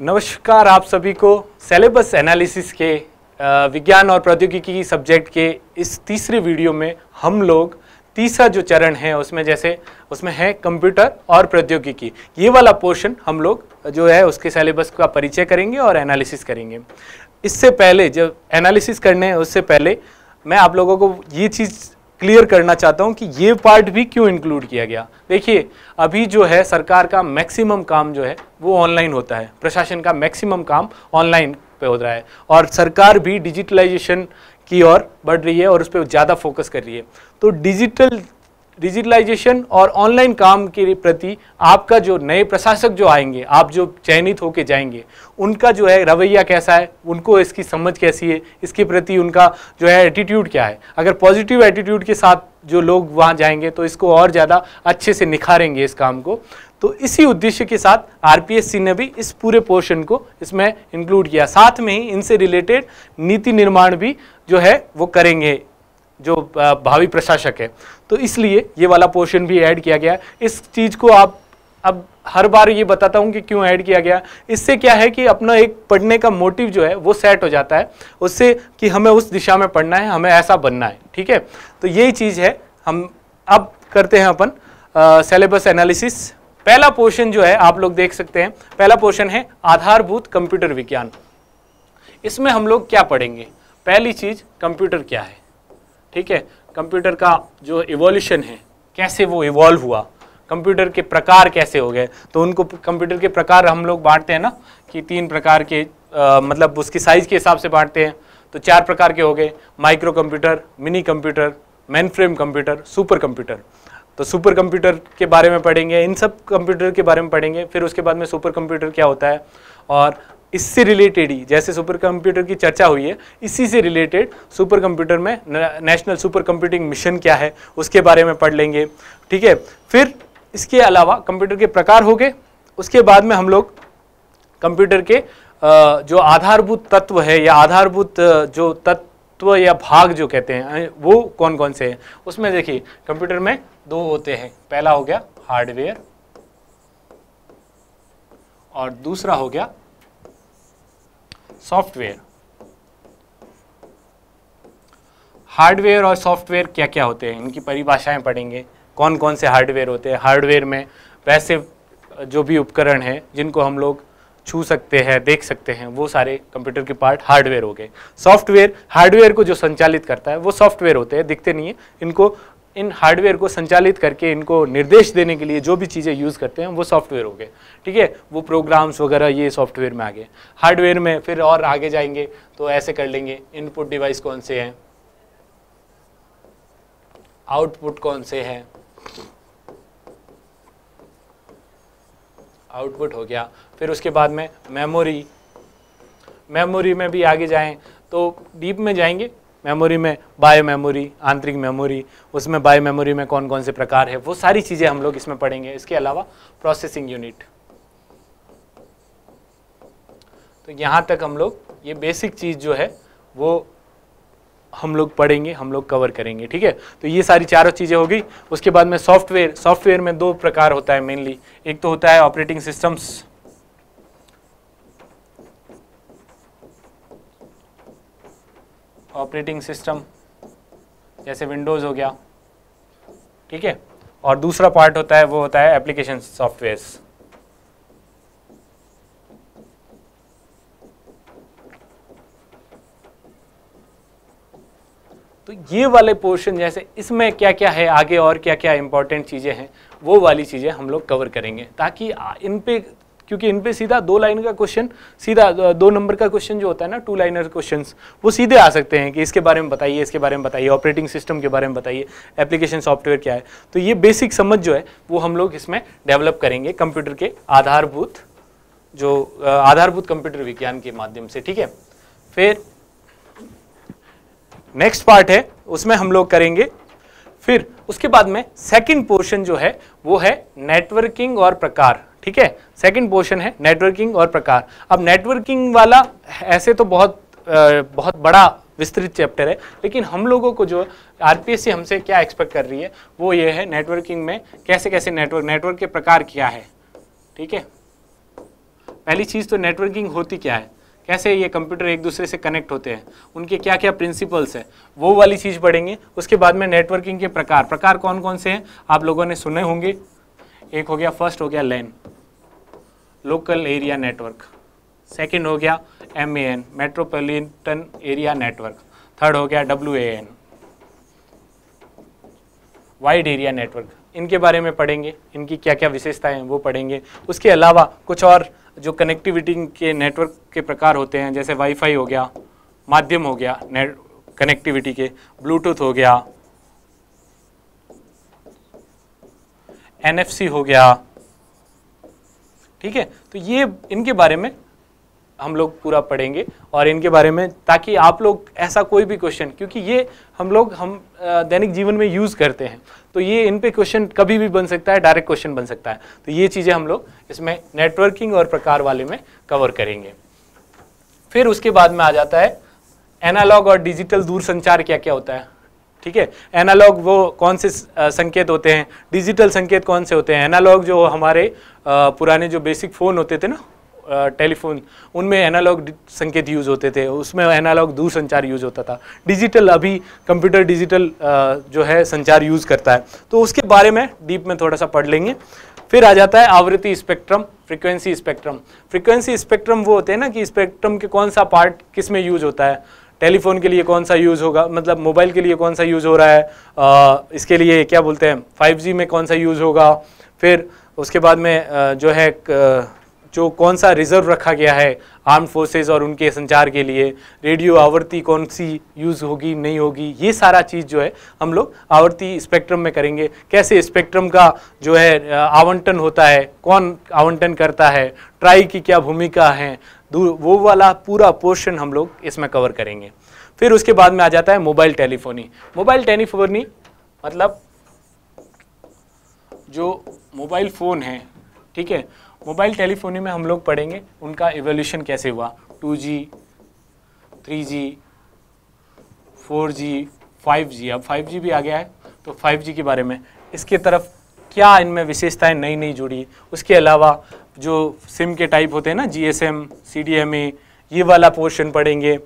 नमस्कार आप सभी को सेलेबस एनालिसिस के विज्ञान और प्रौद्योगिकी सब्जेक्ट के इस तीसरे वीडियो में हम लोग तीसरा जो चरण है उसमें जैसे उसमें है कंप्यूटर और प्रौद्योगिकी ये वाला पोर्शन हम लोग जो है उसके सेलेबस का परिचय करेंगे और एनालिसिस करेंगे इससे पहले जब एनालिसिस करने हैं उससे पहले मैं आप लोगों को ये चीज़ क्लियर करना चाहता हूं कि ये पार्ट भी क्यों इंक्लूड किया गया देखिए अभी जो है सरकार का मैक्सिमम काम जो है वो ऑनलाइन होता है प्रशासन का मैक्सिमम काम ऑनलाइन पे हो रहा है और सरकार भी डिजिटलाइजेशन की ओर बढ़ रही है और उस पर ज़्यादा फोकस कर रही है तो डिजिटल डिजिटलाइजेशन और ऑनलाइन काम के प्रति आपका जो नए प्रशासक जो आएंगे आप जो चयनित होकर जाएंगे उनका जो है रवैया कैसा है उनको इसकी समझ कैसी है इसके प्रति उनका जो है एटीट्यूड क्या है अगर पॉजिटिव एटीट्यूड के साथ जो लोग वहाँ जाएंगे तो इसको और ज़्यादा अच्छे से निखारेंगे इस काम को तो इसी उद्देश्य के साथ आर ने भी इस पूरे पोर्शन को इसमें इंक्लूड किया साथ में ही इनसे रिलेटेड नीति निर्माण भी जो है वो करेंगे जो भावी प्रशासक है तो इसलिए ये वाला पोर्शन भी ऐड किया गया इस चीज़ को आप अब हर बार ये बताता हूँ कि क्यों ऐड किया गया इससे क्या है कि अपना एक पढ़ने का मोटिव जो है वो सेट हो जाता है उससे कि हमें उस दिशा में पढ़ना है हमें ऐसा बनना है ठीक है तो यही चीज़ है हम अब करते हैं अपन सेलेबस एनालिसिस पहला पोर्शन जो है आप लोग देख सकते हैं पहला पोर्शन है आधारभूत कंप्यूटर विज्ञान इसमें हम लोग क्या पढ़ेंगे पहली चीज़ कंप्यूटर क्या है ठीक है कंप्यूटर का जो इवोल्यूशन है कैसे वो इवॉल्व हुआ कंप्यूटर के प्रकार कैसे हो गए तो उनको कंप्यूटर के प्रकार हम लोग बांटते हैं ना कि तीन प्रकार के आ, मतलब उसकी साइज़ के हिसाब से बांटते हैं तो चार प्रकार के हो गए micro computer mini computer mainframe computer super computer तो सुपर कंप्यूटर के बारे में पढ़ेंगे इन सब कंप्यूटर के बारे में पढ़ेंगे फिर उसके बाद में सुपर कंप्यूटर क्या होता है और इससे रिलेटेड ही जैसे सुपर कंप्यूटर की चर्चा हुई है इसी से रिलेटेड सुपर कंप्यूटर में नेशनल सुपर कंप्यूटिंग मिशन क्या है उसके बारे में पढ़ लेंगे ठीक है फिर इसके अलावा कंप्यूटर के प्रकार हो गए उसके बाद में हम लोग कंप्यूटर के जो आधारभूत तत्व है या आधारभूत जो तत्व या भाग जो कहते हैं वो कौन कौन से हैं उसमें देखिए कंप्यूटर में दो होते हैं पहला हो गया हार्डवेयर और दूसरा हो गया सॉफ्टवेयर हार्डवेयर और सॉफ्टवेयर क्या क्या होते हैं इनकी परिभाषाएं पढ़ेंगे कौन कौन से हार्डवेयर होते हैं हार्डवेयर में वैसे जो भी उपकरण हैं जिनको हम लोग छू सकते हैं देख सकते हैं वो सारे कंप्यूटर के पार्ट हार्डवेयर हो गए सॉफ्टवेयर हार्डवेयर को जो संचालित करता है वो सॉफ्टवेयर होते हैं दिखते नहीं है इनको इन हार्डवेयर को संचालित करके इनको निर्देश देने के लिए जो भी चीज़ें यूज़ करते हैं वो सॉफ्टवेयर हो गए ठीक है वो प्रोग्राम्स वगैरह ये सॉफ्टवेयर में आ गए हार्डवेयर में फिर और आगे जाएंगे तो ऐसे कर लेंगे इनपुट डिवाइस कौन से हैं आउटपुट कौन से हैं आउटपुट हो गया फिर उसके बाद में मेमोरी मेमोरी में भी आगे जाएं तो डीप में जाएंगे मेमोरी में बायो मेमोरी आंतरिक मेमोरी उसमें बायो मेमोरी में कौन कौन से प्रकार है वो सारी चीज़ें हम लोग इसमें पढ़ेंगे इसके अलावा प्रोसेसिंग यूनिट तो यहाँ तक हम लोग ये बेसिक चीज़ जो है वो हम लोग पढ़ेंगे हम लोग कवर करेंगे ठीक है तो ये सारी चारों चीज़ें हो गई उसके बाद में सॉफ्टवेयर सॉफ्टवेयर में दो प्रकार होता है मेनली एक तो होता है ऑपरेटिंग सिस्टम्स ऑपरेटिंग सिस्टम जैसे विंडोज़ हो गया ठीक है और दूसरा पार्ट होता है वो होता है एप्लीकेशन सॉफ्टवेयर्स तो ये वाले पोर्शन जैसे इसमें क्या क्या है आगे और क्या क्या इंपॉर्टेंट चीज़ें हैं वो वाली चीज़ें हम लोग कवर करेंगे ताकि इन पे क्योंकि इन पे सीधा दो लाइन का क्वेश्चन सीधा दो नंबर का क्वेश्चन जो होता है ना टू लाइनर क्वेश्चन वो सीधे आ सकते हैं कि इसके बारे में बताइए इसके बारे में बताइए ऑपरेटिंग सिस्टम के बारे में बताइए एप्लीकेशन सॉफ्टवेयर क्या है तो ये बेसिक समझ जो है वो हम लोग इसमें डेवलप करेंगे कंप्यूटर के आधारभूत जो आधारभूत कंप्यूटर विज्ञान के माध्यम से ठीक है फिर नेक्स्ट पार्ट है उसमें हम लोग करेंगे फिर उसके बाद में सेकेंड पोर्शन जो है वो है नेटवर्किंग और प्रकार ठीक है सेकंड पोर्शन है नेटवर्किंग और प्रकार अब नेटवर्किंग वाला ऐसे तो बहुत आ, बहुत बड़ा विस्तृत चैप्टर है लेकिन हम लोगों को जो आरपीएससी हमसे क्या एक्सपेक्ट कर रही है वो ये है नेटवर्किंग में कैसे कैसे नेटवर्क नेटवर्क के प्रकार क्या है ठीक है पहली चीज़ तो नेटवर्किंग होती क्या है कैसे ये कंप्यूटर एक दूसरे से कनेक्ट होते हैं उनके क्या क्या प्रिंसिपल्स हैं वो वाली चीज़ पढ़ेंगे उसके बाद में नेटवर्किंग के प्रकार प्रकार कौन कौन से हैं आप लोगों ने सुने होंगे एक हो गया फर्स्ट हो गया LAN local area network second हो गया M A N metropolitan area network third हो गया W A N wide area network इनके बारे में पढ़ेंगे इनकी क्या क्या विशेषताएं हैं वो पढ़ेंगे उसके अलावा कुछ और जो कनेक्टिविटी के नेटवर्क के प्रकार होते हैं जैसे वाईफाई हो गया माध्यम हो गया कनेक्टिविटी के ब्लूटूथ हो गया एनएफसी हो गया ठीक है तो ये इनके बारे में हम लोग पूरा पढ़ेंगे और इनके बारे में ताकि आप लोग ऐसा कोई भी क्वेश्चन क्योंकि ये हम लोग हम दैनिक जीवन में यूज़ करते हैं तो ये इन पे क्वेश्चन कभी भी बन सकता है डायरेक्ट क्वेश्चन बन सकता है तो ये चीज़ें हम लोग इसमें नेटवर्किंग और प्रकार वाले में कवर करेंगे फिर उसके बाद में आ जाता है एनालॉग और डिजिटल दूरसंचार क्या क्या होता है ठीक है एनालॉग वो कौन से संकेत होते हैं डिजिटल संकेत कौन से होते हैं एनालॉग जो हमारे पुराने जो बेसिक फ़ोन होते थे ना टेलीफोन उनमें एनालॉग संकेत यूज़ होते थे उसमें एनालॉग दूर संचार यूज़ होता था डिजिटल अभी कंप्यूटर डिजिटल जो है संचार यूज़ करता है तो उसके बारे में डीप में थोड़ा सा पढ़ लेंगे फिर आ जाता है आवृत्ति spectrum frequency spectrum frequency spectrum वो होते हैं ना कि स्पेक्ट्रम के कौन सा पार्ट किस में यूज होता है टेलीफोन के लिए कौन सा यूज़ होगा मतलब मोबाइल के लिए कौन सा यूज़ हो रहा है आ, इसके लिए क्या बोलते हैं जी में कौन सा यूज़ होगा फिर उसके बाद में जो है जो कौन सा रिजर्व रखा गया है आर्म फोर्सेज और उनके संचार के लिए रेडियो आवर्ती कौन सी यूज़ होगी नहीं होगी ये सारा चीज़ जो है हम लोग आवर्ती स्पेक्ट्रम में करेंगे कैसे स्पेक्ट्रम का जो है आवंटन होता है कौन आवंटन करता है ट्राई की क्या भूमिका है वो वाला पूरा पोर्शन हम लोग इसमें कवर करेंगे फिर उसके बाद में आ जाता है मोबाइल टेलीफोनी मोबाइल टेलीफोनी मतलब जो मोबाइल फ़ोन है ठीक है मोबाइल टेलीफोनी में हम लोग पढ़ेंगे उनका एवोल्यूशन कैसे हुआ 2G, 3G, 4G, 5G अब 5G भी आ गया है तो 5G के बारे में इसके तरफ क्या इनमें विशेषताएं नई नई जुड़ी उसके अलावा जो सिम के टाइप होते हैं ना G S M C D M A ये वाला पोर्शन पढ़ेंगे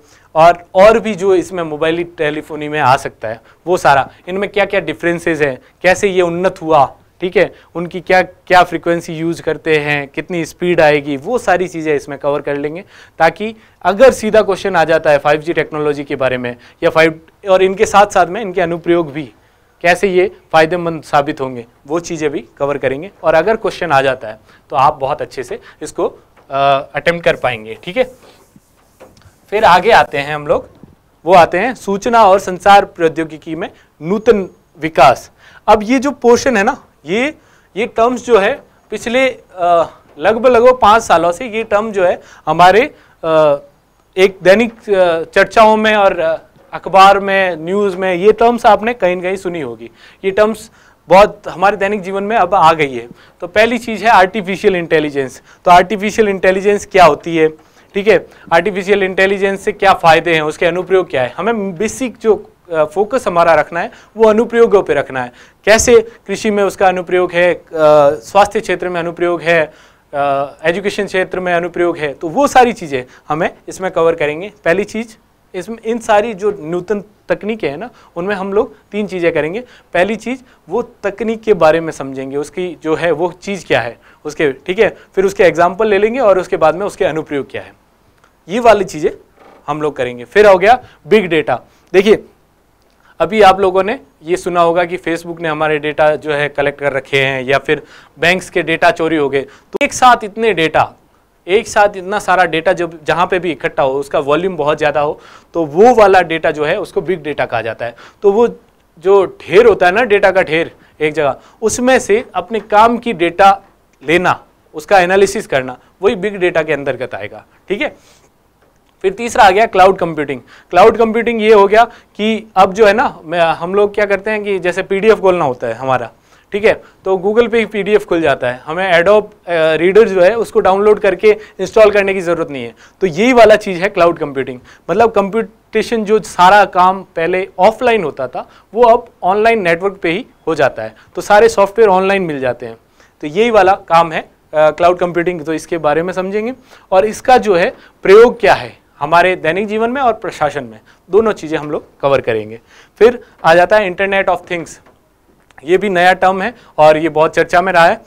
और और भी जो इसमें मोबाइल टेलीफोनी में आ सकता है वो सारा इनमें क्या क्या डिफरेंसेस हैं कैसे ये उन्नत हुआ ठीक है उनकी क्या क्या फ्रीक्वेंसी यूज़ करते हैं कितनी स्पीड आएगी वो सारी चीज़ें इसमें कवर कर लेंगे ताकि अगर सीधा क्वेश्चन आ जाता है 5G टेक्नोलॉजी के बारे में या 5 और इनके साथ साथ में इनके अनुप्रयोग भी कैसे ये फ़ायदेमंद साबित होंगे वो चीज़ें भी कवर करेंगे और अगर क्वेश्चन आ जाता है तो आप बहुत अच्छे से इसको अटेम्प्ट कर पाएंगे ठीक है फिर आगे आते हैं हम लोग वो आते हैं सूचना और संचार प्रौद्योगिकी में नूतन विकास अब ये जो पोर्शन है ना ये ये टर्म्स जो है पिछले लगभग लगभग पाँच सालों से ये टर्म जो है हमारे आ, एक दैनिक चर्चाओं में और अखबार में न्यूज़ में ये टर्म्स आपने कहीं ना कहीं सुनी होगी ये टर्म्स बहुत हमारे दैनिक जीवन में अब आ गई है तो पहली चीज़ है आर्टिफिशियल इंटेलिजेंस तो आर्टिफिशियल इंटेलिजेंस क्या होती है ठीक है आर्टिफिशियल इंटेलिजेंस से क्या फ़ायदे हैं उसके अनुप्रयोग क्या है हमें बेसिक जो फोकस हमारा रखना है वो अनुप्रयोगों पर रखना है कैसे कृषि में उसका अनुप्रयोग है स्वास्थ्य क्षेत्र में अनुप्रयोग है एजुकेशन क्षेत्र में अनुप्रयोग है तो वो सारी चीज़ें हमें इसमें कवर करेंगे पहली चीज़ इसमें इन सारी जो नूतन तकनीकें हैं ना उनमें हम लोग तीन चीज़ें करेंगे पहली चीज़ वो तकनीक के बारे में समझेंगे उसकी जो है वो चीज़ क्या है उसके ठीक है फिर उसके एग्जाम्पल ले लेंगे और उसके बाद में उसके अनुप्रयोग क्या है ये वाली चीज़ें हम लोग करेंगे फिर हो गया बिग डेटा देखिए अभी आप लोगों ने ये सुना होगा कि फेसबुक ने हमारे डेटा जो है कलेक्ट कर रखे हैं या फिर बैंक्स के डेटा चोरी हो गए तो एक साथ इतने डेटा एक साथ इतना सारा डेटा जब जहाँ पे भी इकट्ठा हो उसका वॉल्यूम बहुत ज़्यादा हो तो वो वाला डेटा जो है उसको बिग डेटा कहा जाता है तो वो जो ढेर होता है ना डेटा का ढेर एक जगह उसमें से अपने काम की डेटा लेना उसका एनालिसिस करना वही बिग डेटा के अंतर्गत आएगा ठीक है फिर तीसरा आ गया क्लाउड कंप्यूटिंग क्लाउड कंप्यूटिंग ये हो गया कि अब जो है ना हम लोग क्या करते हैं कि जैसे पीडीएफ खोलना होता है हमारा ठीक है तो गूगल पे पीडीएफ खुल जाता है हमें एडोप रीडर जो है उसको डाउनलोड करके इंस्टॉल करने की ज़रूरत नहीं है तो यही वाला चीज़ है क्लाउड कंप्यूटिंग मतलब कंप्यूटेशन जो सारा काम पहले ऑफलाइन होता था वो अब ऑनलाइन नेटवर्क पे ही हो जाता है तो सारे सॉफ्टवेयर ऑनलाइन मिल जाते हैं तो यही वाला काम है क्लाउड कंप्यूटिंग तो इसके बारे में समझेंगे और इसका जो है प्रयोग क्या है हमारे दैनिक जीवन में और प्रशासन में दोनों चीज़ें हम लोग कवर करेंगे फिर आ जाता है इंटरनेट ऑफ थिंग्स ये भी नया टर्म है और ये बहुत चर्चा में रहा है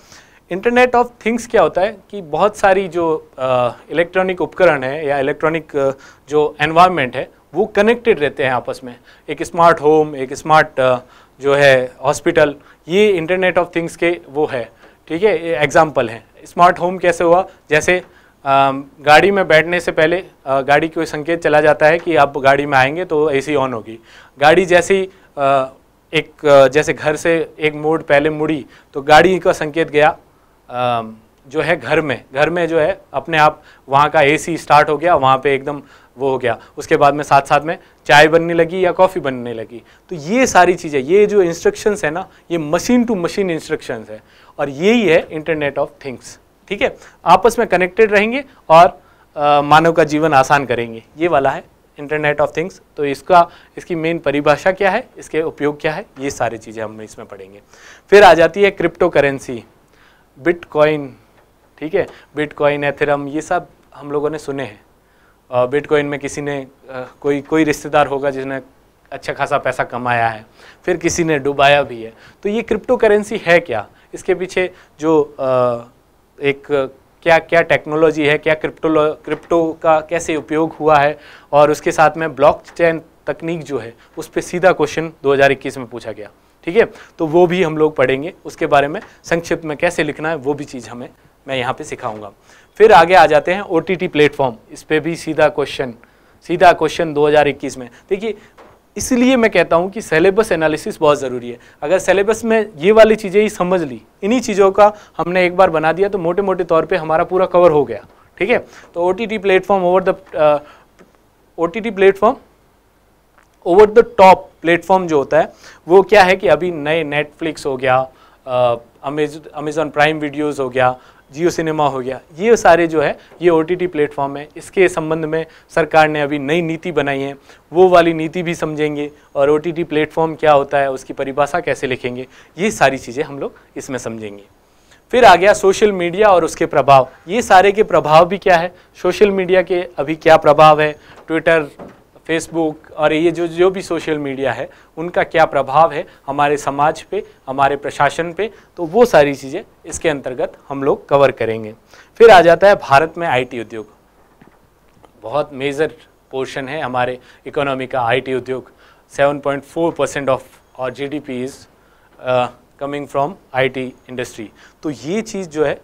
इंटरनेट ऑफ थिंग्स क्या होता है कि बहुत सारी जो इलेक्ट्रॉनिक उपकरण है या इलेक्ट्रॉनिक जो एनवायरनमेंट है वो कनेक्टेड रहते हैं आपस में एक स्मार्ट होम एक स्मार्ट जो है हॉस्पिटल ये इंटरनेट ऑफ थिंग्स के वो है ठीक है एग्जाम्पल हैं स्मार्ट होम कैसे हुआ जैसे आ, गाड़ी में बैठने से पहले आ, गाड़ी को संकेत चला जाता है कि आप गाड़ी में आएंगे तो एसी ऑन होगी गाड़ी जैसी एक जैसे घर से एक मोड़ पहले मुड़ी तो गाड़ी का संकेत गया जो है घर में घर में जो है अपने आप वहाँ का एसी स्टार्ट हो गया वहाँ पे एकदम वो हो गया उसके बाद में साथ साथ में चाय बनने लगी या कॉफ़ी बनने लगी तो ये सारी चीज़ें ये जो इंस्ट्रक्शंस है ना ये मशीन टू मशीन इंस्ट्रक्शंस है और यही है इंटरनेट ऑफ थिंग्स ठीक है आपस में कनेक्टेड रहेंगे और मानव का जीवन आसान करेंगे ये वाला है इंटरनेट ऑफ थिंग्स तो इसका इसकी मेन परिभाषा क्या है इसके उपयोग क्या है ये सारी चीज़ें हम इसमें पढ़ेंगे फिर आ जाती है क्रिप्टो करेंसी बिटकॉइन ठीक है बिटकॉइन एथेरम ये सब हम लोगों ने सुने हैं बिटकॉइन में किसी ने कोई कोई रिश्तेदार होगा जिसने अच्छा खासा पैसा कमाया है फिर किसी ने डुबाया भी है तो ये क्रिप्टो करेंसी है क्या इसके पीछे जो एक क्या क्या टेक्नोलॉजी है क्या क्रिप्टो क्रिप्टो का कैसे उपयोग हुआ है और उसके साथ में ब्लॉकचेन तकनीक जो है उस पर सीधा क्वेश्चन 2021 में पूछा गया ठीक है तो वो भी हम लोग पढ़ेंगे उसके बारे में संक्षिप्त में कैसे लिखना है वो भी चीज़ हमें मैं यहाँ पे सिखाऊंगा फिर आगे आ जाते हैं ओ टी प्लेटफॉर्म इस पर भी सीधा क्वेश्चन सीधा क्वेश्चन 2021 में देखिए इसलिए मैं कहता हूँ कि सेलेबस एनालिसिस बहुत ज़रूरी है अगर सेलेबस में ये वाली चीज़ें ही समझ ली इन्हीं चीज़ों का हमने एक बार बना दिया तो मोटे मोटे तौर पे हमारा पूरा कवर हो गया ठीक है तो O T T platform over the O T platform over the top platform जो होता है वो क्या है कि अभी नए नेटफ्लिक्स हो गया अमेज अमेजॉन प्राइम वीडियोज़ हो गया जियो सिनेमा हो गया ये सारे जो है ये ओ टी टी प्लेटफॉर्म है इसके संबंध में सरकार ने अभी नई नीति बनाई है वो वाली नीति भी समझेंगे और ओ टी टी प्लेटफॉर्म क्या होता है उसकी परिभाषा कैसे लिखेंगे ये सारी चीज़ें हम लोग इसमें समझेंगे फिर आ गया सोशल मीडिया और उसके प्रभाव ये सारे के प्रभाव भी क्या है सोशल मीडिया के अभी क्या प्रभाव है ट्विटर फेसबुक और ये जो जो भी सोशल मीडिया है उनका क्या प्रभाव है हमारे समाज पे हमारे प्रशासन पे तो वो सारी चीज़ें इसके अंतर्गत हम लोग कवर करेंगे फिर आ जाता है भारत में आईटी उद्योग बहुत मेजर पोर्शन है हमारे इकोनॉमी का आईटी उद्योग 7.4 परसेंट ऑफ और G D P is coming from IT industry तो ये चीज़ जो है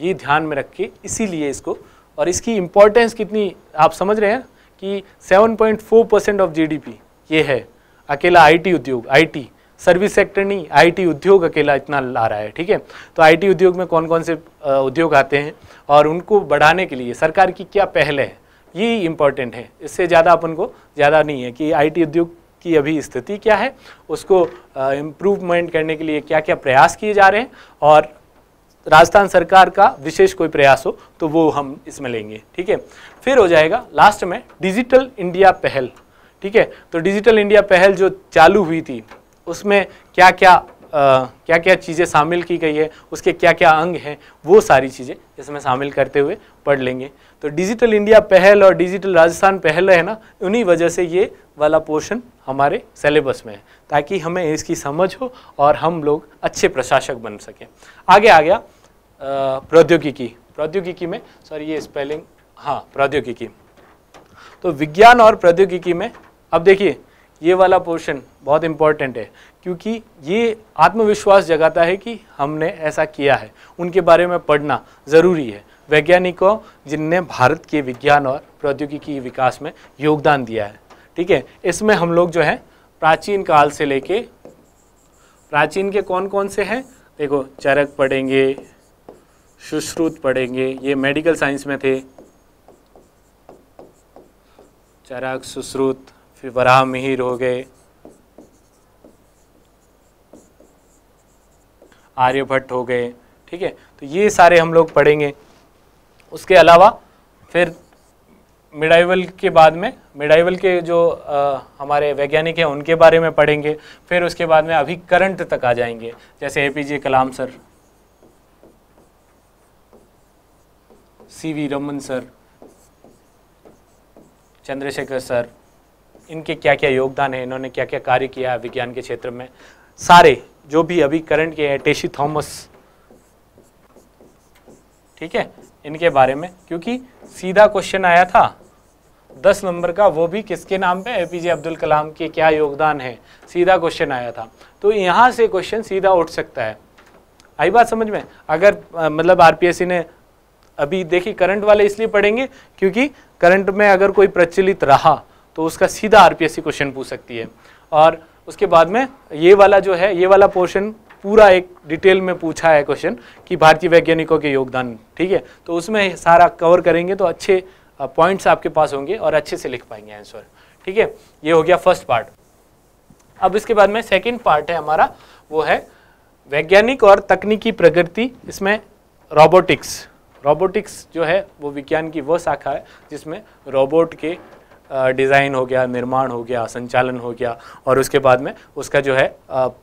ये ध्यान में रख के इसीलिए इसको और इसकी इम्पोर्टेंस कितनी आप समझ रहे हैं कि 7.4 परसेंट ऑफ जीडीपी ये है अकेला आईटी उद्योग आईटी सर्विस सेक्टर नहीं आईटी उद्योग अकेला इतना ला रहा है ठीक है तो आईटी उद्योग में कौन कौन से उद्योग आते हैं और उनको बढ़ाने के लिए सरकार की क्या पहल है ये इम्पॉर्टेंट है इससे ज़्यादा अपन को ज़्यादा नहीं है कि आई उद्योग की अभी स्थिति क्या है उसको इम्प्रूवमेंट करने के लिए क्या क्या प्रयास किए जा रहे हैं और राजस्थान सरकार का विशेष कोई प्रयास हो तो वो हम इसमें लेंगे ठीक है फिर हो जाएगा लास्ट में डिजिटल इंडिया पहल ठीक है तो डिजिटल इंडिया पहल जो चालू हुई थी उसमें क्या क्या आ, क्या क्या चीज़ें शामिल की गई है उसके क्या क्या अंग हैं वो सारी चीज़ें इसमें शामिल करते हुए पढ़ लेंगे तो डिजिटल इंडिया पहल और डिजिटल राजस्थान पहल है ना उन्हीं वजह से ये वाला पोर्शन हमारे सिलेबस में है ताकि हमें इसकी समझ हो और हम लोग अच्छे प्रशासक बन सकें आगे आ गया प्रौद्योगिकी प्रौद्योगिकी में सॉरी ये स्पेलिंग हाँ प्रौद्योगिकी तो विज्ञान और प्रौद्योगिकी में अब देखिए ये वाला पोर्शन बहुत इंपॉर्टेंट है क्योंकि ये आत्मविश्वास जगाता है कि हमने ऐसा किया है उनके बारे में पढ़ना ज़रूरी है वैज्ञानिकों जिनने भारत के विज्ञान और प्रौद्योगिकी विकास में योगदान दिया है ठीक है इसमें हम लोग जो है प्राचीन काल से लेके प्राचीन के कौन कौन से हैं देखो चरक पढ़ेंगे सुश्रुत पढ़ेंगे ये मेडिकल साइंस में थे चराग सुश्रुत फिर वराह मिहिर हो गए आर्यभट्ट हो गए ठीक है तो ये सारे हम लोग पढ़ेंगे उसके अलावा फिर मिडाइवल के बाद में मिडाइवल के जो आ, हमारे वैज्ञानिक हैं उनके बारे में पढ़ेंगे फिर उसके बाद में अभी करंट तक आ जाएंगे जैसे A P J Kalam sir C V Raman sir Chandrasekhar sir इनके क्या क्या योगदान है इन्होंने क्या क्या कार्य किया है विज्ञान के क्षेत्र में सारे जो भी अभी करंट के हैं टेशी थॉमस ठीक है इनके बारे में क्योंकि सीधा क्वेश्चन आया था दस नंबर का वो भी किसके नाम पे एपीजे अब्दुल कलाम के क्या योगदान है सीधा क्वेश्चन आया था तो यहाँ से क्वेश्चन सीधा उठ सकता है आई बात समझ में अगर मतलब आरपीएससी ने अभी देखिए करंट वाले इसलिए पढ़ेंगे क्योंकि करंट में अगर कोई प्रचलित रहा तो उसका सीधा आरपीएससी क्वेश्चन पूछ सकती है और उसके बाद में ये वाला जो है ये वाला पोर्शन पूरा एक डिटेल में पूछा है क्वेश्चन कि भारतीय वैज्ञानिकों के योगदान ठीक है तो उसमें सारा कवर करेंगे तो अच्छे पॉइंट्स आपके पास होंगे और अच्छे से लिख पाएंगे आंसर ठीक है ये हो गया फर्स्ट पार्ट अब इसके बाद में सेकेंड पार्ट है हमारा वो है वैज्ञानिक और तकनीकी प्रगति इसमें रोबोटिक्स रोबोटिक्स जो है वो विज्ञान की वह शाखा है जिसमें रोबोट के डिज़ाइन हो गया निर्माण हो गया संचालन हो गया और उसके बाद में उसका जो है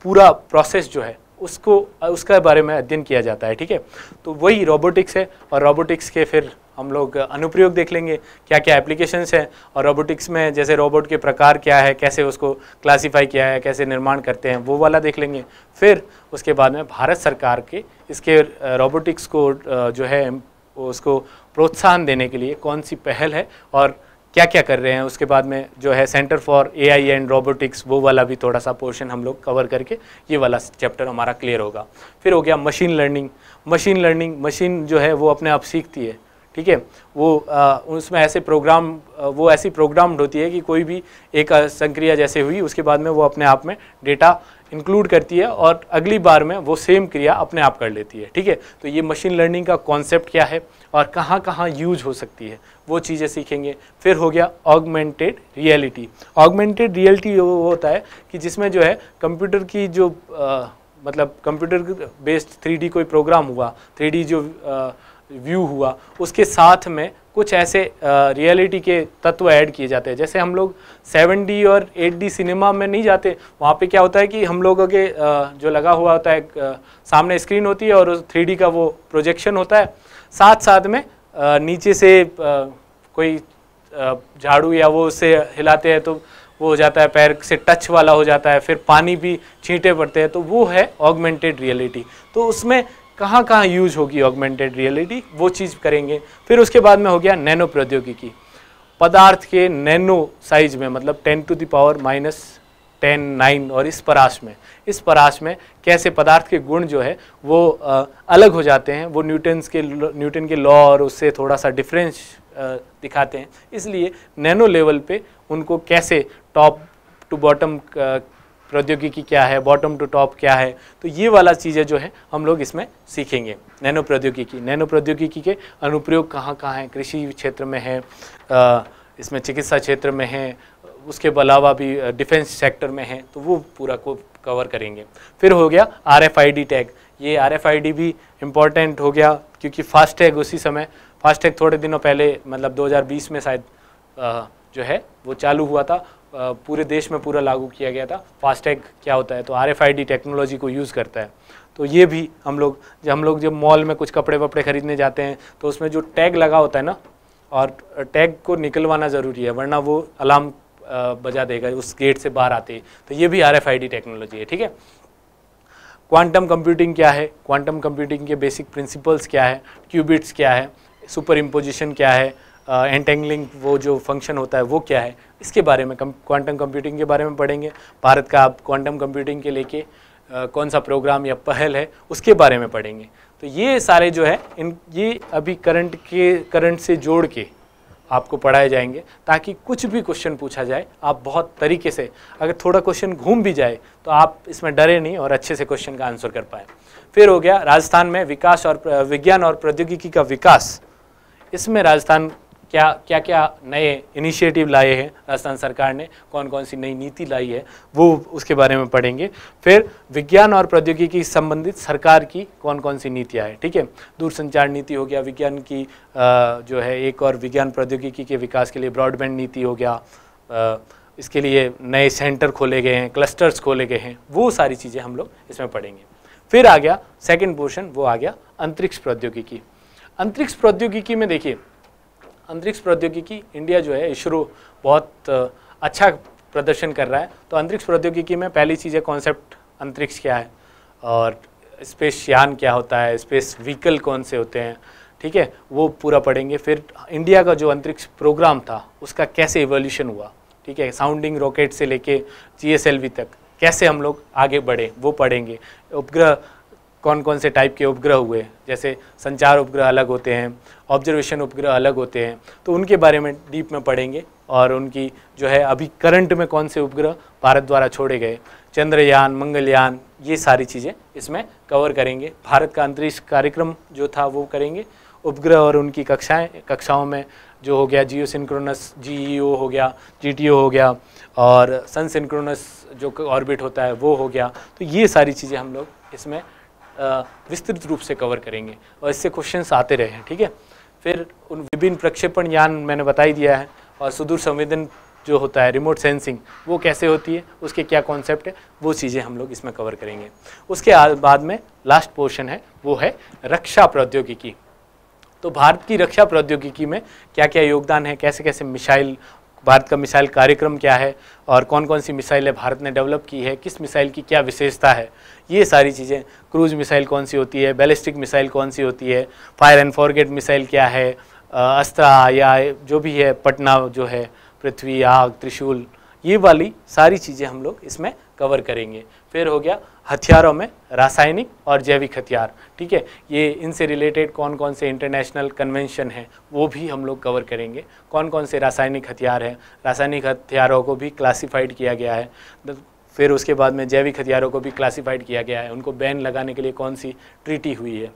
पूरा प्रोसेस जो है उसको उसका बारे में अध्ययन किया जाता है ठीक है तो वही रोबोटिक्स है और रोबोटिक्स के फिर हम लोग अनुप्रयोग देख लेंगे क्या क्या एप्लीकेशंस हैं और रोबोटिक्स में जैसे रोबोट के प्रकार क्या है कैसे उसको क्लासिफाई किया है कैसे निर्माण करते हैं वो वाला देख लेंगे फिर उसके बाद में भारत सरकार के इसके रोबोटिक्स को जो है उसको प्रोत्साहन देने के लिए कौन सी पहल है और क्या क्या कर रहे हैं उसके बाद में जो है centre for A and robotics वो वाला भी थोड़ा सा पोर्शन हम लोग कवर करके ये वाला चैप्टर हमारा क्लियर होगा फिर हो गया machine learning machine learning machine जो है वो अपने आप सीखती है ठीक है वो उसमें ऐसे प्रोग्राम वो ऐसी प्रोग्राम्ड होती है कि कोई भी एक संक्रिया जैसे हुई उसके बाद में वो अपने आप में डेटा इंक्लूड करती है और अगली बार में वो सेम क्रिया अपने आप कर लेती है ठीक है तो ये मशीन लर्निंग का कॉन्सेप्ट क्या है और कहाँ कहाँ यूज हो सकती है वो चीज़ें सीखेंगे फिर हो गया ऑगमेंटेड रियलिटी ऑगमेंटेड रियलिटी वो होता है कि जिसमें जो है कंप्यूटर की जो आ, मतलब कंप्यूटर बेस्ड थ्री कोई प्रोग्राम हुआ थ्री जो आ, व्यू हुआ उसके साथ में कुछ ऐसे रियलिटी के तत्व ऐड किए जाते हैं जैसे हम लोग 7D और 8D सिनेमा में नहीं जाते वहाँ पे क्या होता है कि हम लोगों के जो लगा हुआ होता है सामने स्क्रीन होती है और थ्री का वो प्रोजेक्शन होता है साथ साथ में नीचे से कोई झाड़ू या वो उसे हिलाते हैं तो वो हो जाता है पैर से टच वाला हो जाता है फिर पानी भी छींटे पड़ते हैं तो वो है ऑगमेंटेड रियलिटी तो उसमें कहाँ कहाँ यूज होगी ऑगमेंटेड रियलिटी वो चीज़ करेंगे फिर उसके बाद में हो गया नैनो प्रौद्योगिकी पदार्थ के नैनो साइज में मतलब ten to the power minus ten nine और इस पराश में इस पराश में कैसे पदार्थ के गुण जो है वो आ, अलग हो जाते हैं वो न्यूटन्स के न्यूटन के लॉ और उससे थोड़ा सा डिफरेंस दिखाते हैं इसलिए नैनो लेवल पे उनको कैसे टॉप टू बॉटम प्रौद्योगिकी क्या है बॉटम टू टॉप क्या है तो ये वाला चीज़ें जो है हम लोग इसमें सीखेंगे नैनो प्रौद्योगिकी नैनो प्रौद्योगिकी के अनुप्रयोग कहाँ कहाँ हैं कृषि क्षेत्र में है आ, इसमें चिकित्सा क्षेत्र में है उसके अलावा भी डिफेंस सेक्टर में है तो वो पूरा को कवर करेंगे फिर हो गया R F I D tag ये आर एफ आई डी भी इम्पोर्टेंट हो गया क्योंकि फास्टैग उसी समय फास्टैग थोड़े दिनों पहले मतलब 2020 में शायद जो है वो चालू हुआ था पूरे देश में पूरा लागू किया गया था फास्टैग क्या होता है तो आर टेक्नोलॉजी को यूज़ करता है तो ये भी हम लोग जब हम लोग जब मॉल में कुछ कपड़े वपड़े ख़रीदने जाते हैं तो उसमें जो टैग लगा होता है ना और टैग को निकलवाना ज़रूरी है वरना वो अलार्म बजा देगा उस गेट से बाहर आते तो ये भी आर टेक्नोलॉजी है ठीक है क्वांटम कंप्यूटिंग क्या है क्वांटम कंप्यूटिंग के बेसिक प्रिंसिपल्स क्या है क्यूबिट्स क्या है सुपर इम्पोजिशन क्या है एंटेंगलिंग uh, वो जो फंक्शन होता है वो क्या है इसके बारे में क्वांटम कंप्यूटिंग के बारे में पढ़ेंगे भारत का आप क्वांटम कंप्यूटिंग के लेके uh, कौन सा प्रोग्राम या पहल है उसके बारे में पढ़ेंगे तो ये सारे जो है इन ये अभी करंट के करंट से जोड़ के आपको पढ़ाए जाएंगे ताकि कुछ भी क्वेश्चन पूछा जाए आप बहुत तरीके से अगर थोड़ा क्वेश्चन घूम भी जाए तो आप इसमें डरे नहीं और अच्छे से क्वेश्चन का आंसर कर पाए फिर हो गया राजस्थान में विकास और विज्ञान और प्रौद्योगिकी का विकास इसमें राजस्थान क्या क्या क्या नए इनिशिएटिव लाए हैं राजस्थान सरकार ने कौन कौन सी नई नीति लाई है वो उसके बारे में पढ़ेंगे फिर विज्ञान और प्रौद्योगिकी संबंधित सरकार की कौन कौन सी नीतियाँ हैं ठीक है दूरसंचार नीति हो गया विज्ञान की जो है एक और विज्ञान प्रौद्योगिकी के विकास के लिए ब्रॉडबैंड नीति हो गया इसके लिए नए सेंटर खोले गए हैं क्लस्टर्स खोले गए हैं वो सारी चीज़ें हम लोग इसमें पढ़ेंगे फिर आ गया सेकेंड पोर्शन वो आ गया अंतरिक्ष प्रौद्योगिकी अंतरिक्ष प्रौद्योगिकी में देखिए अंतरिक्ष प्रौद्योगिकी इंडिया जो है इसरो बहुत अच्छा प्रदर्शन कर रहा है तो अंतरिक्ष प्रौद्योगिकी में पहली चीज़ है कॉन्सेप्ट अंतरिक्ष क्या है और स्पेस यान क्या होता है स्पेस व्हीकल कौन से होते हैं ठीक है वो पूरा पढ़ेंगे फिर इंडिया का जो अंतरिक्ष प्रोग्राम था उसका कैसे इवोल्यूशन हुआ ठीक है साउंडिंग रॉकेट से लेके जी तक कैसे हम लोग आगे बढ़े वो पढ़ेंगे उपग्रह कौन कौन से टाइप के उपग्रह हुए जैसे संचार उपग्रह अलग होते हैं ऑब्जर्वेशन उपग्रह अलग होते हैं तो उनके बारे में डीप में पढ़ेंगे और उनकी जो है अभी करंट में कौन से उपग्रह भारत द्वारा छोड़े गए चंद्रयान मंगलयान ये सारी चीज़ें इसमें कवर करेंगे भारत का अंतरिक्ष कार्यक्रम जो था वो करेंगे उपग्रह और उनकी कक्षाएं कक्षाओं में जो हो गया जियो सिंक्रोनस जी हो गया जी हो गया और सन सिंक्रोनस जो ऑर्बिट होता है वो हो गया तो ये सारी चीज़ें हम लोग इसमें विस्तृत रूप से कवर करेंगे और इससे क्वेश्चंस आते रहे हैं ठीक है फिर उन विभिन्न प्रक्षेपण यान मैंने बता ही दिया है और सुदूर संवेदन जो होता है रिमोट सेंसिंग वो कैसे होती है उसके क्या कॉन्सेप्ट है वो चीज़ें हम लोग इसमें कवर करेंगे उसके बाद में लास्ट पोर्शन है वो है रक्षा प्रौद्योगिकी तो भारत की रक्षा प्रौद्योगिकी में क्या क्या योगदान है कैसे कैसे मिसाइल भारत का मिसाइल कार्यक्रम क्या है और कौन कौन सी मिसाइलें भारत ने डेवलप की है किस मिसाइल की क्या विशेषता है ये सारी चीज़ें क्रूज मिसाइल कौन सी होती है बैलिस्टिक मिसाइल कौन सी होती है फायर एंड फॉरगेट मिसाइल क्या है अस्त्रा या जो भी है पटना जो है पृथ्वी आग त्रिशूल ये वाली सारी चीज़ें हम लोग इसमें कवर करेंगे फिर हो गया हथियारों में रासायनिक और जैविक हथियार ठीक है ये इनसे रिलेटेड कौन कौन से इंटरनेशनल कन्वेंशन हैं वो भी हम लोग कवर करेंगे कौन कौन से रासायनिक हथियार हैं रासायनिक हथियारों को भी क्लासिफाइड किया गया है फिर उसके बाद में जैविक हथियारों को भी क्लासिफाइड किया गया है उनको बैन लगाने के लिए कौन सी ट्रीटी हुई है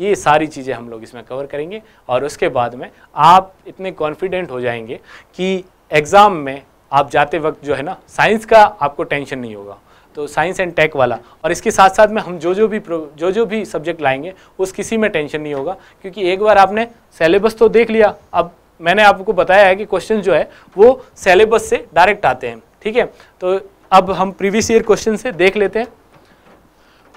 ये सारी चीज़ें हम लोग इसमें कवर करेंगे और उसके बाद में आप इतने कॉन्फिडेंट हो जाएंगे कि एग्ज़ाम में आप जाते वक्त जो है ना साइंस का आपको टेंशन नहीं होगा तो साइंस एंड टेक वाला और इसके साथ साथ में हम जो जो भी जो जो भी सब्जेक्ट लाएंगे उस किसी में टेंशन नहीं होगा क्योंकि एक बार आपने सेलेबस तो देख लिया अब मैंने आपको बताया है कि क्वेश्चन जो है वो सेलेबस से डायरेक्ट आते हैं ठीक है तो अब हम प्रीवियस ईयर क्वेश्चन से देख लेते हैं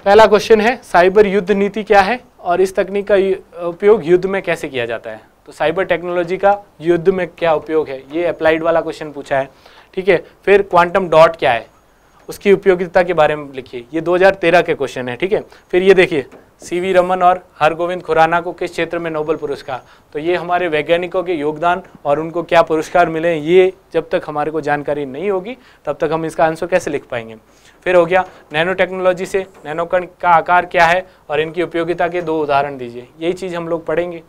पहला क्वेश्चन है साइबर युद्ध नीति क्या है और इस तकनीक का उपयोग युद्ध में कैसे किया जाता है तो साइबर टेक्नोलॉजी का युद्ध में क्या उपयोग है ये अप्लाइड वाला क्वेश्चन पूछा है ठीक है फिर क्वांटम डॉट क्या है उसकी उपयोगिता के बारे में लिखिए ये 2013 के क्वेश्चन है ठीक है फिर ये देखिए सीवी रमन और हरगोविंद खुराना को किस क्षेत्र में नोबल पुरस्कार तो ये हमारे वैज्ञानिकों के योगदान और उनको क्या पुरस्कार मिले ये जब तक हमारे को जानकारी नहीं होगी तब तक हम इसका आंसर कैसे लिख पाएंगे फिर हो गया नैनो टेक्नोलॉजी से नैनोकण का आकार क्या है और इनकी उपयोगिता के दो उदाहरण दीजिए यही चीज़ हम लोग पढ़ेंगे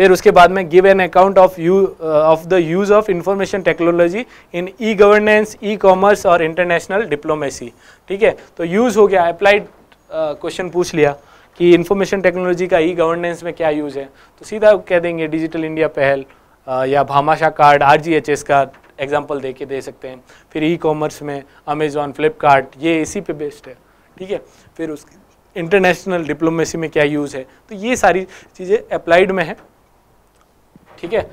फिर उसके बाद में give an account of you of the use of information technology in e governance e commerce और इंटरनेशनल डिप्लोमेसी ठीक है तो यूज़ हो गया अप्लाइड क्वेश्चन uh, पूछ लिया कि इन्फॉर्मेशन टेक्नोलॉजी का ई गवर्नेंस में क्या यूज़ है तो सीधा कह देंगे डिजिटल इंडिया पहल uh, या भामाशाह कार्ड आर का एग्जाम्पल दे के दे सकते हैं फिर ई कॉमर्स में अमेजॉन फ्लिपकार्ट ये इसी पे बेस्ड है ठीक है फिर उसके इंटरनेशनल डिप्लोमेसी में क्या यूज़ है तो ये सारी चीज़ें अप्लाइड में है ठीक है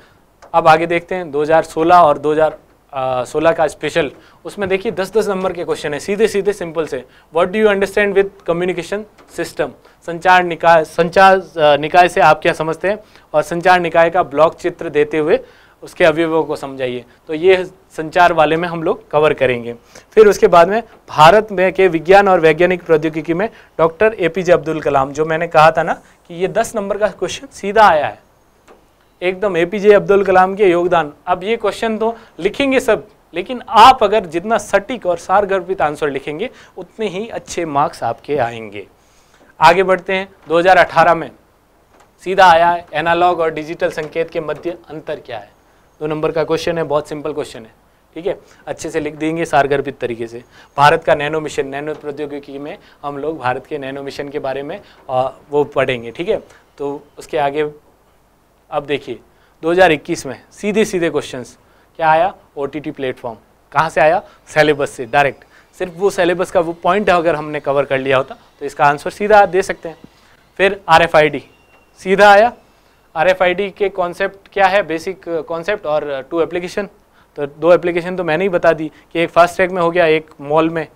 अब आगे देखते हैं 2016 और 2016 का स्पेशल उसमें देखिए 10-10 नंबर के क्वेश्चन है सीधे सीधे सिंपल से what do you understand with communication system संचार निकाय संचार निकाय से आप क्या समझते हैं और संचार निकाय का ब्लॉक चित्र देते हुए उसके अवयवों को समझाइए तो ये संचार वाले में हम लोग कवर करेंगे फिर उसके बाद में भारत में के विज्ञान और वैज्ञानिक प्रौद्योगिकी में doctor A P J Abdul Kalam जो मैंने कहा था ना कि ये दस नंबर का क्वेश्चन सीधा आया है एकदम ए पी जे अब्दुल कलाम के योगदान अब ये क्वेश्चन तो लिखेंगे सब लेकिन आप अगर जितना सटीक और सारगर्भित आंसर लिखेंगे उतने ही अच्छे मार्क्स आपके आएंगे आगे बढ़ते हैं 2018 में सीधा आया है एनालॉग और डिजिटल संकेत के मध्य अंतर क्या है दो नंबर का क्वेश्चन है बहुत सिंपल क्वेश्चन है ठीक है अच्छे से लिख देंगे सारगर्भित तरीके से भारत का नैनो मिशन नैनो प्रौद्योगिकी में हम लोग भारत के नैनो मिशन के बारे में वो पढ़ेंगे ठीक है तो उसके आगे अब देखिए 2021 में सीधे सीधे क्वेश्चंस क्या आया ओ टी टी प्लेटफॉर्म कहाँ से आया सेलेबस से डायरेक्ट सिर्फ वो सेलेबस का वो पॉइंट अगर हमने कवर कर लिया होता तो इसका आंसर सीधा आप दे सकते हैं फिर आर एफ आई डी सीधा आया आर एफ आई डी के कॉन्सेप्ट क्या है बेसिक कॉन्सेप्ट और टू एप्लीकेशन तो दो एप्लीकेशन तो मैंने ही बता दी कि एक फास्ट ट्रैक में हो गया एक मॉल में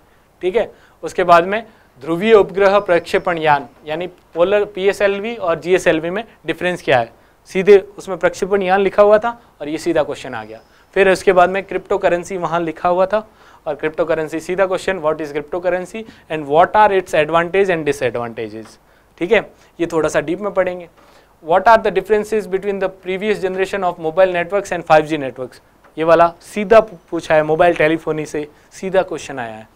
ठीक है उसके बाद में ध्रुवीय उपग्रह प्रक्षेपण यान यानी पोलर पीएसएलवी और जीएसएलवी में डिफरेंस क्या है सीधे उसमें प्रक्षेपण यहाँ लिखा हुआ था और ये सीधा क्वेश्चन आ गया फिर उसके बाद में क्रिप्टो करेंसी वहाँ लिखा हुआ था और क्रिप्टो करेंसी सीधा question what is crypto currency and what are its advantage and disadvantages ठीक है ये थोड़ा सा डीप में पढ़ेंगे what are the differences between the previous generation of mobile networks and five networks ये वाला सीधा पूछा है मोबाइल टेलीफोनी से सीधा क्वेश्चन आया है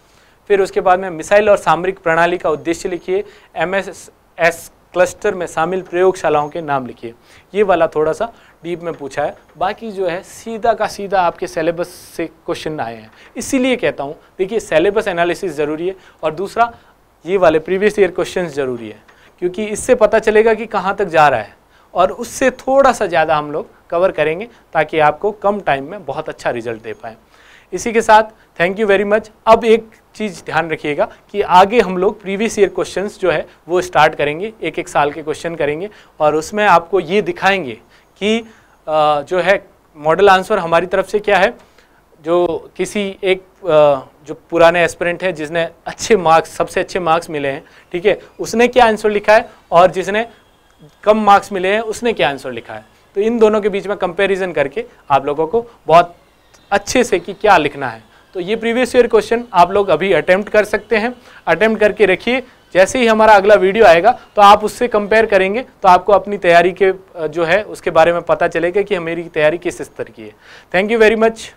फिर उसके बाद में मिसाइल और सामरिक प्रणाली का उद्देश्य लिखिए एम एस एस क्लस्टर में शामिल प्रयोगशालाओं के नाम लिखिए ये वाला थोड़ा सा डीप में पूछा है बाकी जो है सीधा का सीधा आपके सेलेबस से क्वेश्चन आए हैं इसीलिए कहता हूँ देखिए सेलेबस एनालिसिस ज़रूरी है और दूसरा ये वाले प्रीवियस ईयर क्वेश्चन ज़रूरी है क्योंकि इससे पता चलेगा कि कहाँ तक जा रहा है और उससे थोड़ा सा ज़्यादा हम लोग कवर करेंगे ताकि आपको कम टाइम में बहुत अच्छा रिजल्ट दे पाएँ इसी के साथ थैंक यू वेरी मच अब एक चीज़ ध्यान रखिएगा कि आगे हम लोग प्रीवियस ईयर क्वेश्चंस जो है वो स्टार्ट करेंगे एक एक साल के क्वेश्चन करेंगे और उसमें आपको ये दिखाएंगे कि जो है मॉडल आंसर हमारी तरफ से क्या है जो किसी एक जो पुराने एस्परेंट है जिसने अच्छे मार्क्स सबसे अच्छे मार्क्स मिले हैं ठीक है उसने क्या आंसर लिखा है और जिसने कम मार्क्स मिले हैं उसने क्या आंसर लिखा है तो इन दोनों के बीच में कंपेरिजन करके आप लोगों को बहुत अच्छे से कि क्या लिखना है तो ये प्रीवियस ईयर क्वेश्चन आप लोग अभी अटैम्प्ट कर सकते हैं अटैम्प्ट करके रखिए जैसे ही हमारा अगला वीडियो आएगा तो आप उससे कंपेयर करेंगे तो आपको अपनी तैयारी के जो है उसके बारे में पता चलेगा कि मेरी तैयारी किस स्तर की है थैंक यू वेरी मच